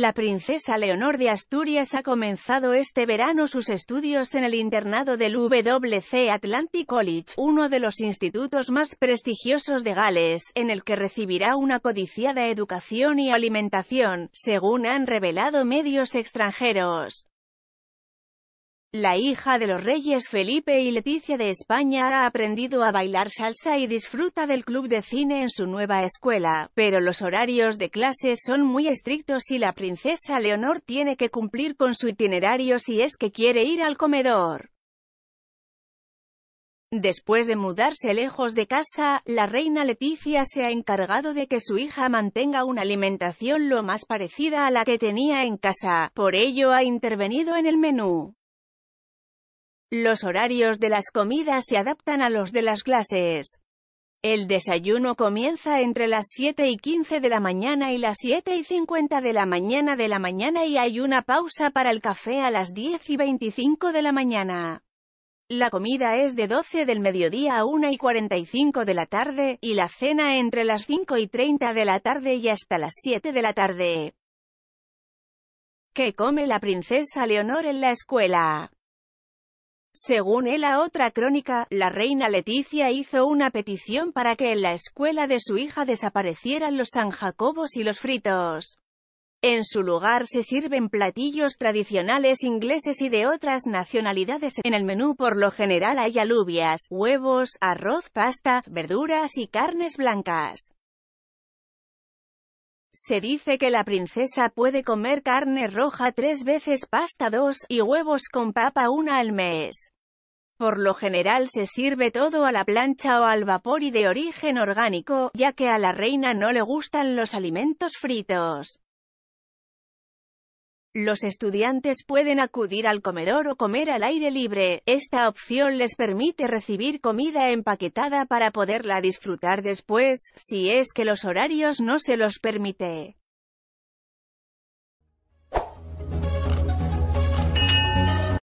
La princesa Leonor de Asturias ha comenzado este verano sus estudios en el internado del WC Atlantic College, uno de los institutos más prestigiosos de Gales, en el que recibirá una codiciada educación y alimentación, según han revelado medios extranjeros. La hija de los reyes Felipe y Leticia de España ha aprendido a bailar salsa y disfruta del club de cine en su nueva escuela, pero los horarios de clases son muy estrictos y la princesa Leonor tiene que cumplir con su itinerario si es que quiere ir al comedor. Después de mudarse lejos de casa, la reina Leticia se ha encargado de que su hija mantenga una alimentación lo más parecida a la que tenía en casa, por ello ha intervenido en el menú. Los horarios de las comidas se adaptan a los de las clases. El desayuno comienza entre las 7 y 15 de la mañana y las 7 y 50 de la mañana de la mañana y hay una pausa para el café a las 10 y 25 de la mañana. La comida es de 12 del mediodía a 1 y 45 de la tarde, y la cena entre las 5 y 30 de la tarde y hasta las 7 de la tarde. ¿Qué come la princesa Leonor en la escuela? Según él a otra crónica, la reina Leticia hizo una petición para que en la escuela de su hija desaparecieran los San Jacobos y los fritos. En su lugar se sirven platillos tradicionales ingleses y de otras nacionalidades. En el menú por lo general hay alubias, huevos, arroz, pasta, verduras y carnes blancas. Se dice que la princesa puede comer carne roja tres veces, pasta dos, y huevos con papa una al mes. Por lo general se sirve todo a la plancha o al vapor y de origen orgánico, ya que a la reina no le gustan los alimentos fritos. Los estudiantes pueden acudir al comedor o comer al aire libre. Esta opción les permite recibir comida empaquetada para poderla disfrutar después, si es que los horarios no se los permite.